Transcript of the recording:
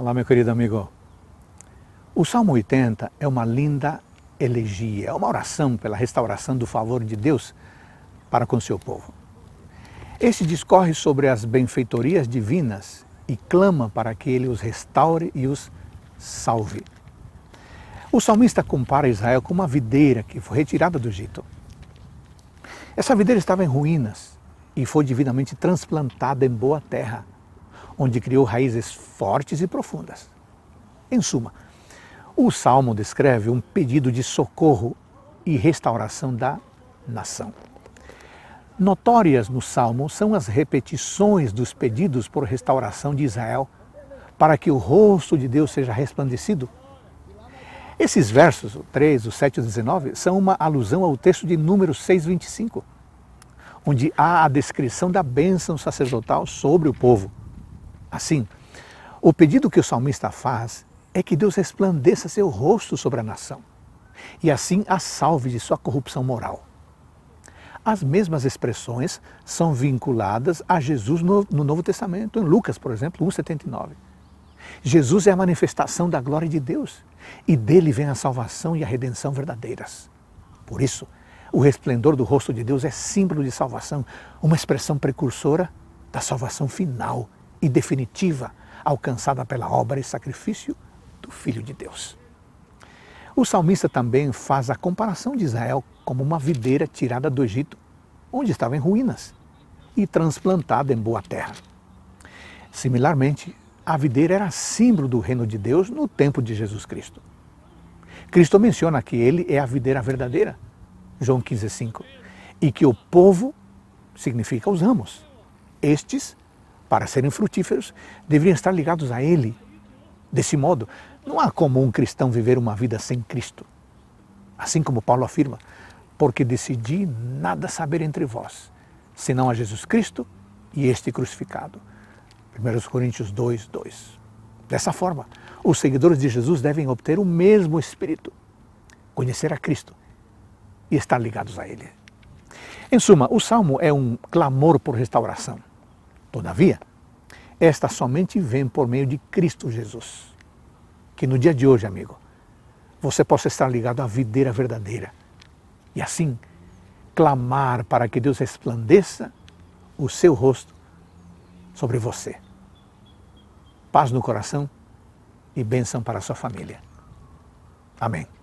Olá, meu querido amigo. O Salmo 80 é uma linda elegia, é uma oração pela restauração do favor de Deus para com seu povo. Este discorre sobre as benfeitorias divinas e clama para que ele os restaure e os salve. O salmista compara Israel com uma videira que foi retirada do Egito. Essa videira estava em ruínas e foi divinamente transplantada em boa terra onde criou raízes fortes e profundas. Em suma, o salmo descreve um pedido de socorro e restauração da nação. Notórias no salmo são as repetições dos pedidos por restauração de Israel, para que o rosto de Deus seja resplandecido. Esses versos, o 3, o 7 e o 19, são uma alusão ao texto de número 6, 25, onde há a descrição da bênção sacerdotal sobre o povo. Assim, o pedido que o salmista faz é que Deus resplandeça seu rosto sobre a nação e assim a salve de sua corrupção moral. As mesmas expressões são vinculadas a Jesus no, no Novo Testamento, em Lucas, por exemplo, 1,79. Jesus é a manifestação da glória de Deus e dele vem a salvação e a redenção verdadeiras. Por isso, o resplendor do rosto de Deus é símbolo de salvação, uma expressão precursora da salvação final e definitiva alcançada pela obra e sacrifício do Filho de Deus. O salmista também faz a comparação de Israel como uma videira tirada do Egito, onde estava em ruínas, e transplantada em boa terra. Similarmente, a videira era símbolo do reino de Deus no tempo de Jesus Cristo. Cristo menciona que ele é a videira verdadeira, João 15,5, e que o povo significa os ramos. Estes para serem frutíferos, deveriam estar ligados a Ele. Desse modo, não há como um cristão viver uma vida sem Cristo. Assim como Paulo afirma, porque decidi nada saber entre vós, senão a Jesus Cristo e este crucificado. 1 Coríntios 2, 2. Dessa forma, os seguidores de Jesus devem obter o mesmo Espírito, conhecer a Cristo e estar ligados a Ele. Em suma, o salmo é um clamor por restauração. Todavia, esta somente vem por meio de Cristo Jesus. Que no dia de hoje, amigo, você possa estar ligado à videira verdadeira e assim clamar para que Deus resplandeça o seu rosto sobre você. Paz no coração e bênção para a sua família. Amém.